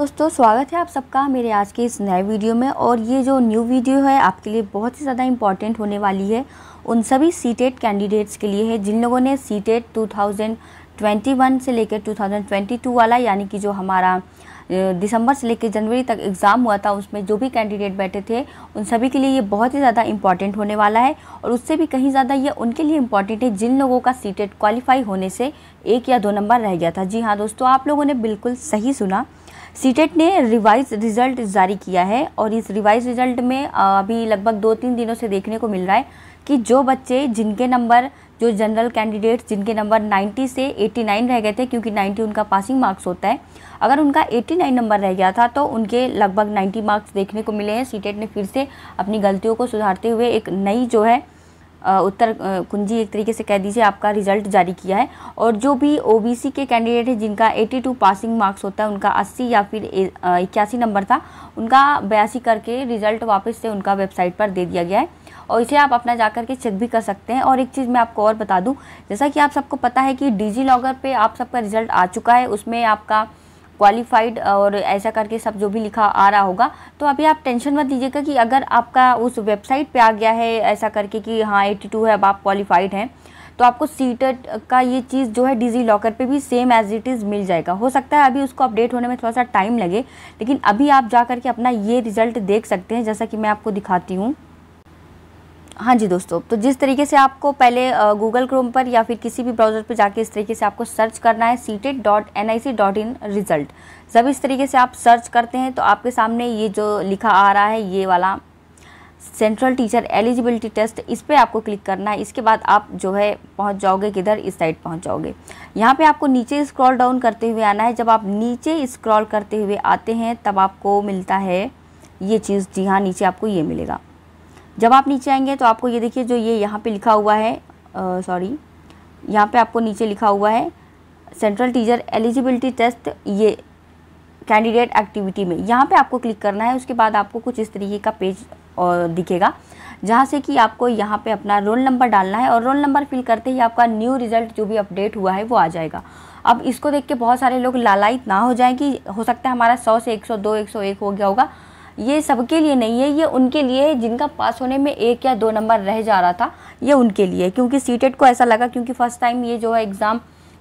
दोस्तों स्वागत है आप सबका मेरे आज के इस नए वीडियो में और ये जो न्यू वीडियो है आपके लिए बहुत ही ज़्यादा इंपॉर्टेंट होने वाली है उन सभी सीटेट कैंडिडेट्स के लिए है जिन लोगों ने सीटेट 2021 से लेकर 2022 वाला यानी कि जो हमारा दिसंबर से लेकर जनवरी तक एग्ज़ाम हुआ था उसमें जो भी कैंडिडेट बैठे थे उन सभी के लिए ये बहुत ही ज़्यादा इंपॉर्टेंट होने वाला है और उससे भी कहीं ज़्यादा ये उनके लिए इंपॉर्टेंट है जिन लोगों का सीटेट क्वालिफाई होने से एक या दो नंबर रह गया था जी हाँ दोस्तों आप लोगों ने बिल्कुल सही सुना सीटेट e ने रिवाइज रिज़ल्ट जारी किया है और इस रिवाइज रिज़ल्ट में अभी लगभग दो तीन दिनों से देखने को मिल रहा है कि जो बच्चे जिनके नंबर जो जनरल कैंडिडेट्स जिनके नंबर 90 से 89 रह गए थे क्योंकि 90 उनका पासिंग मार्क्स होता है अगर उनका 89 नंबर रह गया था तो उनके लगभग 90 मार्क्स देखने को मिले हैं सीटेट e ने फिर से अपनी गलतियों को सुधारते हुए एक नई जो है उत्तर कुंजी एक तरीके से कह दीजिए आपका रिजल्ट जारी किया है और जो भी ओबीसी के कैंडिडेट हैं जिनका 82 पासिंग मार्क्स होता है उनका 80 या फिर इक्यासी नंबर था उनका बयासी करके रिजल्ट वापस से उनका वेबसाइट पर दे दिया गया है और इसे आप अपना जा करके चेक भी कर सकते हैं और एक चीज़ मैं आपको और बता दूँ जैसा कि आप सबको पता है कि डिजी लॉगर पर आप सबका रिजल्ट आ चुका है उसमें आपका क्वालिफाइड uh, और ऐसा करके सब जो भी लिखा आ रहा होगा तो अभी आप टेंशन मत लीजिएगा कि अगर आपका उस वेबसाइट पे आ गया है ऐसा करके कि हाँ 82 है अब आप क्वालिफाइड हैं तो आपको सीटेट e का ये चीज़ जो है डिजी लॉकर पे भी सेम एज इट इज़ मिल जाएगा हो सकता है अभी उसको अपडेट होने में थोड़ा सा टाइम लगे लेकिन अभी आप जा करके अपना ये रिज़ल्ट देख सकते हैं जैसा कि मैं आपको दिखाती हूँ हाँ जी दोस्तों तो जिस तरीके से आपको पहले गूगल क्रोम पर या फिर किसी भी ब्राउज़र पर जाके इस तरीके से आपको सर्च करना है CTET dot N I C dot in result जब इस तरीके से आप सर्च करते हैं तो आपके सामने ये जो लिखा आ रहा है ये वाला सेंट्रल टीचर एलिजिबिलिटी टेस्ट इस पर आपको क्लिक करना है इसके बाद आप जो है पहुंच जाओगे किधर इस साइड पहुंच जाओगे यहाँ पे आपको नीचे स्क्रॉल डाउन करते हुए आना है जब आप नीचे स्क्रॉल करते हुए आते हैं तब आपको मिलता है ये चीज़ जी हाँ नीचे आपको ये मिलेगा जब आप नीचे आएंगे तो आपको ये देखिए जो ये यहाँ पे लिखा हुआ है सॉरी यहाँ पे आपको नीचे लिखा हुआ है सेंट्रल टीचर एलिजिबिलिटी टेस्ट ये कैंडिडेट एक्टिविटी में यहाँ पे आपको क्लिक करना है उसके बाद आपको कुछ इस तरीके का पेज और दिखेगा जहाँ से कि आपको यहाँ पे अपना रोल नंबर डालना है और रोल नंबर फिल करते ही आपका न्यू रिजल्ट जो भी अपडेट हुआ है वो आ जाएगा अब इसको देख के बहुत सारे लोग लालायित ना हो जाएं कि हो सकता है हमारा सौ से एक सौ दो एक सौ एक हो गया होगा ये सबके लिए नहीं है ये उनके लिए है जिनका पास होने में एक या दो नंबर रह जा रहा था ये उनके लिए क्योंकि सीटेट e को ऐसा लगा क्योंकि फ़र्स्ट टाइम ये जो है एग्ज़ाम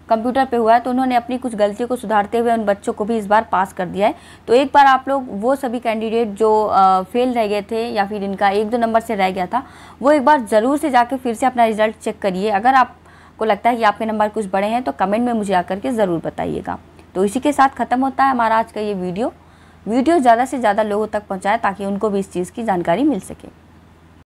कंप्यूटर पे हुआ है तो उन्होंने अपनी कुछ गलतियों को सुधारते हुए उन बच्चों को भी इस बार पास कर दिया है तो एक बार आप लोग वो सभी कैंडिडेट जो फेल रह गए थे या फिर इनका एक दो नंबर से रह गया था वो एक बार ज़रूर से जाके फिर से अपना रिज़ल्ट चेक करिए अगर आपको लगता है कि आपके नंबर कुछ बड़े हैं तो कमेंट में मुझे आकर के ज़रूर बताइएगा तो इसी के साथ ख़त्म होता है हमारा आज का ये वीडियो वीडियो ज़्यादा से ज़्यादा लोगों तक पहुँचाएँ ताकि उनको भी इस चीज़ की जानकारी मिल सके